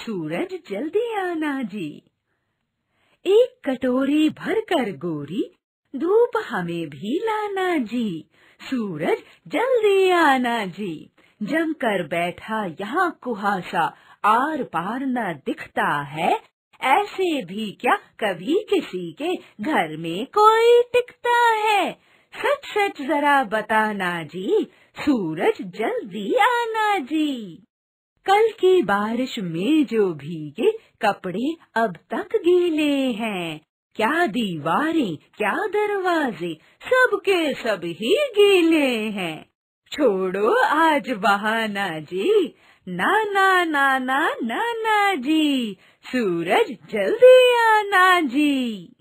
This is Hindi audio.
सूरज जल्दी आना जी एक कटोरी भर कर गोरी धूप हमें भी लाना जी सूरज जल्दी आना जी जम कर बैठा यहाँ कुहासा आर पार न दिखता है ऐसे भी क्या कभी किसी के घर में कोई टिकता है सच सच जरा बताना जी सूरज जल्दी आना जी कल की बारिश में जो भीगे कपड़े अब तक गीले हैं क्या दीवारें क्या दरवाजे सबके सब ही गीले हैं छोड़ो आज बहाना जी ना ना ना ना ना ना जी सूरज जल्दी आना जी